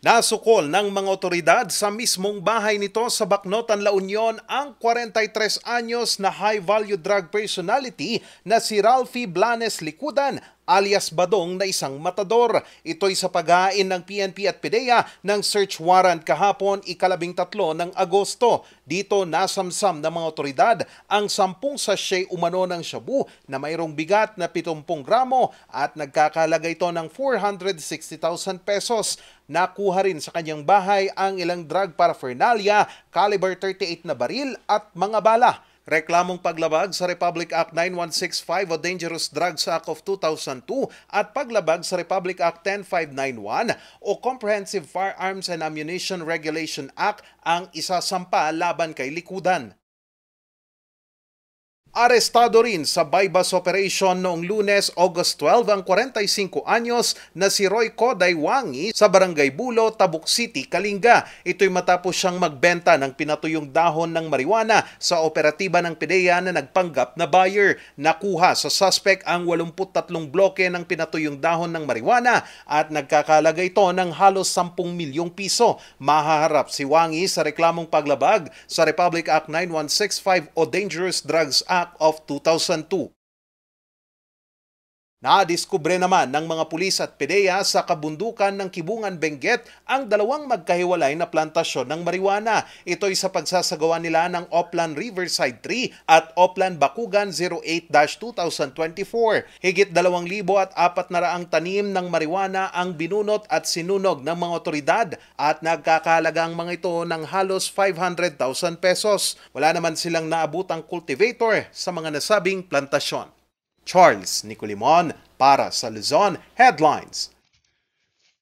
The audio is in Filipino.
Nasukol ng mga otoridad sa mismong bahay nito sa Baknotan, La Union ang 43 anyos na high-value drug personality na si Ralphie Blanes Likudan alias Badong na isang matador. Ito'y sa pagain ng PNP at PDEA ng search warrant kahapon ikalabing tatlo ng Agosto. Dito nasamsam ng mga otoridad ang sampung sachet umano ng shabu na mayroong bigat na 70 gramo at nagkakalaga ito ng 460,000 pesos. Nakuha rin sa kanyang bahay ang ilang drug paraphernalia, caliber 38 na baril at mga bala. Reklamong paglabag sa Republic Act 9165 o Dangerous Drugs Act of 2002 at paglabag sa Republic Act 10591 o Comprehensive Firearms and Ammunition Regulation Act ang isasampa laban kay likudan. Arestado rin sa bypass operation noong lunes, August 12 ang 45 anyos na si Roy Koday Wangi sa Barangay Bulo, Tabuk City, Kalinga. Ito'y matapos siyang magbenta ng pinatuyong dahon ng mariwana sa operatiba ng PDEA na nagpanggap na buyer. Nakuha sa suspect ang 83 bloke ng pinatuyong dahon ng mariwana at nagkakalagay ito ng halos 10 milyong piso. Mahaharap si Wangi sa reklamong paglabag sa Republic Act 9165 o Dangerous Drugs Act of 2002. Na diskubre naman ng mga pulis at PDEA sa kabundukan ng Kibungan Benguet ang dalawang magkahiwalay na plantasyon ng marijuana. Ito ay sa pagsasagawa nila ng Oplan Riverside 3 at Oplan Bakugan 08-2024. Higit 2,400 tanim ng marijuana ang binunot at sinunog ng mga otoridad at nagkakahalaga ang mga ito ng halos 500,000 pesos. Wala naman silang naabutang cultivator sa mga nasabing plantasyon. Charles Nicolimon para sa Luzon Headlines.